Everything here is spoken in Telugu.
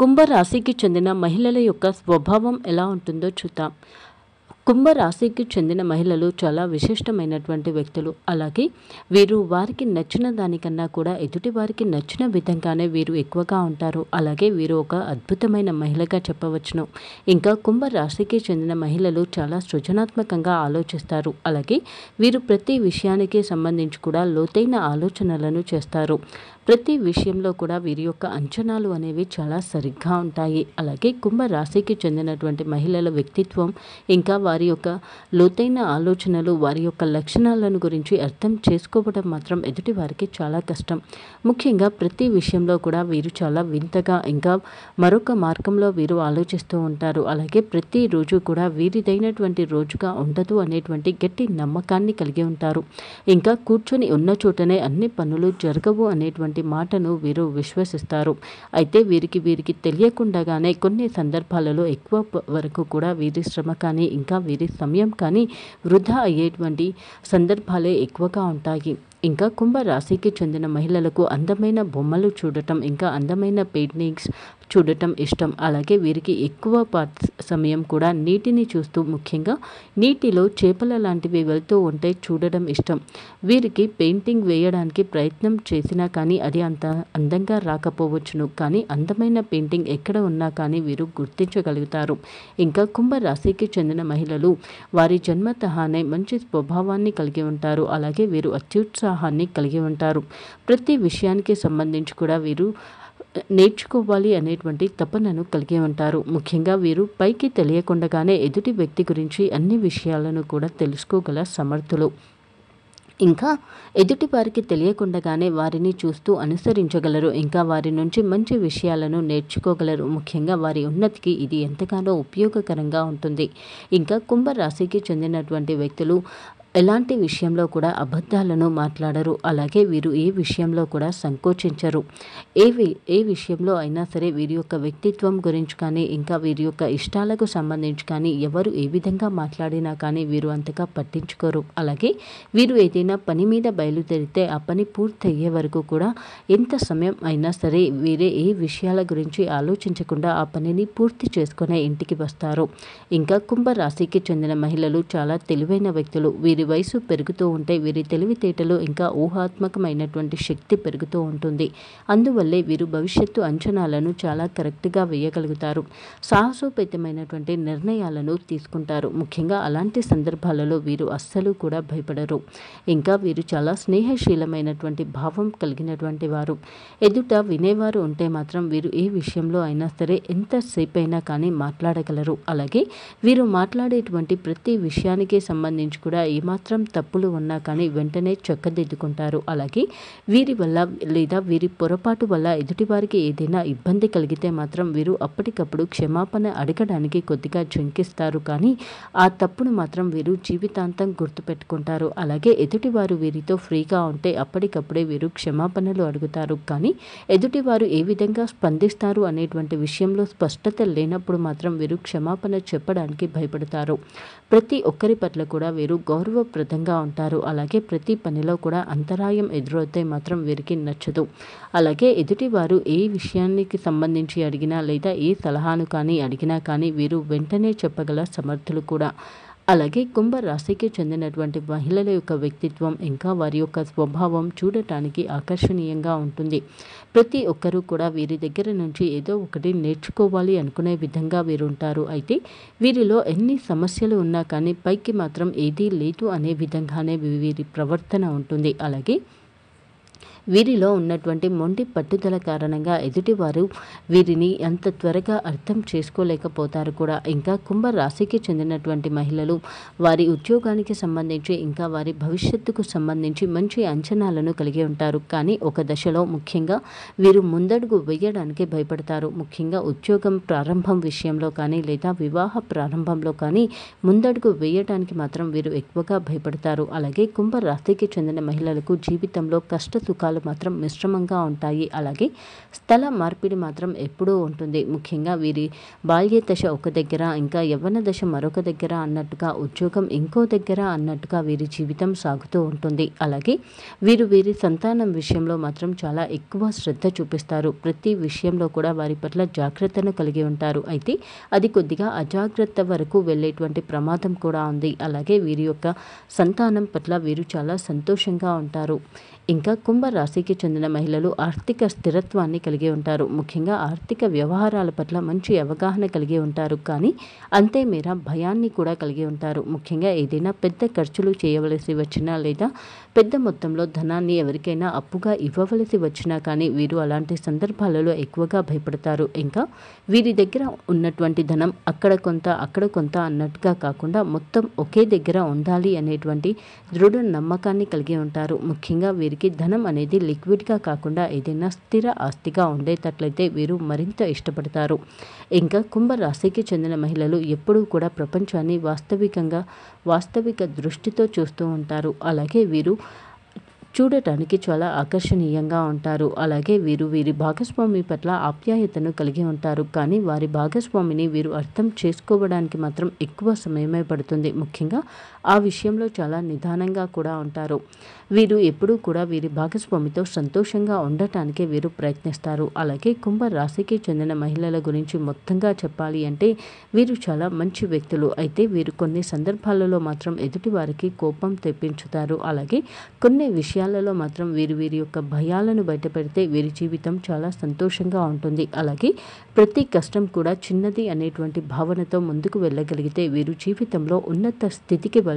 కుంభరాశికి చెందిన మహిళల యొక్క స్వభావం ఎలా ఉంటుందో చూద్దాం కుంభరాశికి చెందిన మహిళలు చాలా విశిష్టమైనటువంటి వ్యక్తులు అలాగే వీరు వారికి నచ్చిన దానికన్నా కూడా ఎదుటి వారికి నచ్చిన విధంగానే వీరు ఎక్కువగా ఉంటారు అలాగే వీరు ఒక అద్భుతమైన మహిళగా చెప్పవచ్చును ఇంకా కుంభరాశికి చెందిన మహిళలు చాలా సృజనాత్మకంగా ఆలోచిస్తారు అలాగే వీరు ప్రతి విషయానికి సంబంధించి కూడా లోతైన ఆలోచనలను చేస్తారు ప్రతి విషయంలో కూడా వీరి యొక్క అంచనాలు అనేవి చాలా సరిగ్గా ఉంటాయి అలాగే కుంభరాశికి చెందినటువంటి మహిళల వ్యక్తిత్వం ఇంకా వారి వారి యొక్క లోతైన ఆలోచనలు వారి యొక్క లక్షణాలను గురించి అర్థం చేసుకోవడం మాత్రం ఎదుటి వారికి చాలా కష్టం ముఖ్యంగా ప్రతి విషయంలో కూడా వీరు చాలా వింతగా ఇంకా మరొక మార్గంలో వీరు ఆలోచిస్తూ ఉంటారు అలాగే ప్రతిరోజు కూడా వీరిదైనటువంటి రోజుగా ఉండదు అనేటువంటి గట్టి నమ్మకాన్ని కలిగి ఉంటారు ఇంకా కూర్చొని ఉన్న చోటనే అన్ని పనులు జరగవు అనేటువంటి మాటను వీరు విశ్వసిస్తారు అయితే వీరికి వీరికి తెలియకుండానే కొన్ని సందర్భాలలో ఎక్కువ వరకు కూడా వీరి శ్రమ కానీ ఇంకా వీరి సమయం కానీ వృధా అయ్యేటువంటి సందర్భాలే ఎక్కువగా ఉంటాయి ఇంకా కుంభరాశికి చెందిన మహిళలకు అందమైన బొమ్మలు చూడటం ఇంకా అందమైన పెయింటింగ్స్ చూడటం ఇష్టం అలాగే వీరికి ఎక్కువ సమయం కూడా నీటిని చూస్తూ ముఖ్యంగా నీటిలో చేపల లాంటివి వెళ్తూ ఉంటే చూడడం ఇష్టం వీరికి పెయింటింగ్ వేయడానికి ప్రయత్నం చేసినా కానీ అది అంత అందంగా రాకపోవచ్చును కానీ అందమైన పెయింటింగ్ ఎక్కడ ఉన్నా కానీ వీరు గుర్తించగలుగుతారు ఇంకా కుంభరాశికి చెందిన మహిళలు వారి జన్మతహానే మంచి స్వభావాన్ని కలిగి ఉంటారు అలాగే వీరు అత్యుత్సాహ ఉత్సాహాన్ని కలిగి ఉంటారు ప్రతి విషయానికి సంబంధించి కూడా వీరు నేర్చుకోవాలి అనేటువంటి తపనను కలిగి ఉంటారు ముఖ్యంగా వీరు పైకి తెలియకుండానే ఎదుటి వ్యక్తి గురించి అన్ని విషయాలను కూడా తెలుసుకోగల సమర్థులు ఇంకా ఎదుటి వారికి తెలియకుండానే వారిని చూస్తూ అనుసరించగలరు ఇంకా వారి నుంచి మంచి విషయాలను నేర్చుకోగలరు ముఖ్యంగా వారి ఉన్నతికి ఇది ఎంతగానో ఉపయోగకరంగా ఉంటుంది ఇంకా కుంభరాశికి చెందినటువంటి వ్యక్తులు ఎలాంటి విషయంలో కూడా అబద్ధాలను మాట్లాడరు అలాగే వీరు ఏ విషయంలో కూడా సంకోచించరు ఏవి ఏ విషయంలో అయినా సరే వీరి యొక్క వ్యక్తిత్వం గురించి కానీ ఇంకా వీరి యొక్క ఇష్టాలకు సంబంధించి కానీ ఎవరు ఏ విధంగా మాట్లాడినా కానీ వీరు అంతగా పట్టించుకోరు అలాగే వీరు ఏదైనా పని మీద బయలుదేరితే ఆ పని పూర్తయ్యే వరకు కూడా ఎంత సమయం అయినా సరే వీరే ఏ విషయాల గురించి ఆలోచించకుండా ఆ పనిని పూర్తి చేసుకునే ఇంటికి వస్తారు ఇంకా కుంభరాశికి చెందిన మహిళలు చాలా తెలివైన వ్యక్తులు వీరి వయసు పెరుగుతూ ఉంటే వీరి తెలివితేటలు ఇంకా ఊహాత్మకమైనటువంటి శక్తి పెరుగుతూ ఉంటుంది అందువల్లే వీరు భవిష్యత్తు అంచనాలను చాలా కరెక్ట్గా వేయగలుగుతారు సాహసోపేతమైనటువంటి నిర్ణయాలను తీసుకుంటారు ముఖ్యంగా అలాంటి సందర్భాలలో వీరు అస్సలు కూడా భయపడరు ఇంకా వీరు చాలా స్నేహశీలమైనటువంటి భావం కలిగినటువంటి వారు ఎదుట వినేవారు ఉంటే మాత్రం వీరు ఏ విషయంలో అయినా సరే ఎంతసేపైనా కానీ మాట్లాడగలరు అలాగే వీరు మాట్లాడేటువంటి ప్రతి విషయానికి సంబంధించి కూడా ఏమాత్రం మాత్రం తప్పులు ఉన్నా కానీ వెంటనే చక్కదిద్దుకుంటారు అలాగే వీరి వల్ల లేదా వీరి పొరపాటు వల్ల ఎదుటివారికి ఏదైనా ఇబ్బంది కలిగితే మాత్రం వీరు అప్పటికప్పుడు క్షమాపణ అడగడానికి కొద్దిగా జంకిస్తారు కానీ ఆ తప్పును మాత్రం వీరు జీవితాంతం గుర్తుపెట్టుకుంటారు అలాగే ఎదుటివారు వీరితో ఫ్రీగా ఉంటే అప్పటికప్పుడే వీరు క్షమాపణలు అడుగుతారు కానీ ఎదుటివారు ఏ విధంగా స్పందిస్తారు అనేటువంటి విషయంలో స్పష్టత లేనప్పుడు మాత్రం వీరు క్షమాపణ చెప్పడానికి భయపడతారు ప్రతి ఒక్కరి పట్ల కూడా వీరు గౌరవ గౌరవప్రదంగా ఉంటారు అలాగే ప్రతి పనిలో కూడా అంతరాయం ఎదురవుతే మాత్రం వీరికి నచ్చదు అలాగే ఎదుటివారు ఏ విషయానికి సంబంధించి అడిగినా లేదా ఏ సలహాను కానీ అడిగినా కానీ వీరు వెంటనే చెప్పగల సమర్థులు కూడా అలాగే కుంభరాశికి చెందినటువంటి మహిళల యొక్క వ్యక్తిత్వం ఇంకా వారి యొక్క స్వభావం చూడటానికి ఆకర్షణీయంగా ఉంటుంది ప్రతి ఒక్కరూ కూడా వీరి దగ్గర నుంచి ఏదో ఒకటి నేర్చుకోవాలి అనుకునే విధంగా వీరుంటారు అయితే వీరిలో ఎన్ని సమస్యలు ఉన్నా కానీ పైకి మాత్రం ఏదీ లేదు అనే విధంగానే వీరి ప్రవర్తన ఉంటుంది అలాగే వీరిలో ఉన్నటువంటి మొండి పట్టుదల కారణంగా ఎదుటివారు వీరిని ఎంత త్వరగా అర్థం చేసుకోలేకపోతారు కూడా ఇంకా కుంభరాశికి చెందినటువంటి మహిళలు వారి ఉద్యోగానికి సంబంధించి ఇంకా వారి భవిష్యత్తుకు సంబంధించి మంచి అంచనాలను కలిగి ఉంటారు కానీ ఒక దశలో ముఖ్యంగా వీరు ముందడుగు వేయడానికి భయపడతారు ముఖ్యంగా ఉద్యోగం ప్రారంభం విషయంలో కానీ లేదా వివాహ ప్రారంభంలో కానీ ముందడుగు వేయడానికి మాత్రం వీరు ఎక్కువగా భయపడతారు అలాగే కుంభరాశికి చెందిన మహిళలకు జీవితంలో కష్టసుఖాలు ఫలితాలు మాత్రం మిశ్రమంగా ఉంటాయి అలాగే స్థల మార్పిడి మాత్రం ఎప్పుడూ ఉంటుంది ముఖ్యంగా వీరి బాల్య దశ ఒక దగ్గర ఇంకా యవ్వన దశ మరొక దగ్గర అన్నట్టుగా ఉద్యోగం ఇంకో దగ్గర అన్నట్టుగా వీరి జీవితం సాగుతూ ఉంటుంది అలాగే వీరు వీరి సంతానం విషయంలో మాత్రం చాలా ఎక్కువ శ్రద్ధ చూపిస్తారు ప్రతి విషయంలో కూడా వారి పట్ల జాగ్రత్తను కలిగి ఉంటారు అయితే అది కొద్దిగా అజాగ్రత్త వరకు వెళ్ళేటువంటి ప్రమాదం కూడా ఉంది అలాగే వీరి యొక్క సంతానం పట్ల వీరు చాలా సంతోషంగా ఉంటారు ఇంకా కుంభరాశికి చెందిన మహిళలు ఆర్థిక స్థిరత్వాన్ని కలిగి ఉంటారు ముఖ్యంగా ఆర్థిక వ్యవహారాల పట్ల మంచి అవగాహన కలిగి ఉంటారు కానీ అంతే మేర భయాన్ని కూడా కలిగి ఉంటారు ముఖ్యంగా ఏదైనా పెద్ద ఖర్చులు చేయవలసి వచ్చినా లేదా పెద్ద మొత్తంలో ధనాన్ని ఎవరికైనా అప్పుగా ఇవ్వవలసి వచ్చినా కానీ వీరు అలాంటి సందర్భాలలో ఎక్కువగా భయపడతారు ఇంకా వీరి దగ్గర ఉన్నటువంటి ధనం అక్కడ కొంత అక్కడ కొంత అన్నట్టుగా కాకుండా మొత్తం ఒకే దగ్గర ఉండాలి అనేటువంటి దృఢ నమ్మకాన్ని కలిగి ఉంటారు ముఖ్యంగా వీరికి వారికి ధనం అనేది లిక్విడ్గా కాకుండా ఏదైనా స్థిర ఆస్తిగా ఉండేటట్లయితే వీరు మరింత ఇష్టపడతారు ఇంకా కుంభరాశికి చెందిన మహిళలు ఎప్పుడూ కూడా ప్రపంచాన్ని వాస్తవికంగా వాస్తవిక దృష్టితో చూస్తూ ఉంటారు అలాగే వీరు చూడటానికి చాలా ఆకర్షణీయంగా ఉంటారు అలాగే వీరు వీరి భాగస్వామి పట్ల ఆప్యాయతను కలిగి ఉంటారు కానీ వారి భాగస్వామిని వీరు అర్థం చేసుకోవడానికి మాత్రం ఎక్కువ సమయమే పడుతుంది ముఖ్యంగా ఆ విషయంలో చాలా నిదానంగా కూడా ఉంటారు వీరు ఎప్పుడూ కూడా వీరి భాగస్వామితో సంతోషంగా ఉండటానికే వీరు ప్రయత్నిస్తారు అలాగే కుంభ రాశికి చెందిన మహిళల గురించి మొత్తంగా చెప్పాలి అంటే వీరు చాలా మంచి వ్యక్తులు అయితే వీరు కొన్ని సందర్భాలలో మాత్రం ఎదుటి వారికి కోపం తెప్పించుతారు అలాగే కొన్ని విషయాలలో మాత్రం వీరు వీరి యొక్క భయాలను బయటపెడితే వీరి జీవితం చాలా సంతోషంగా ఉంటుంది అలాగే ప్రతి కష్టం కూడా చిన్నది అనేటువంటి భావనతో ముందుకు వెళ్ళగలిగితే వీరు జీవితంలో ఉన్నత స్థితికి వెళ్ళ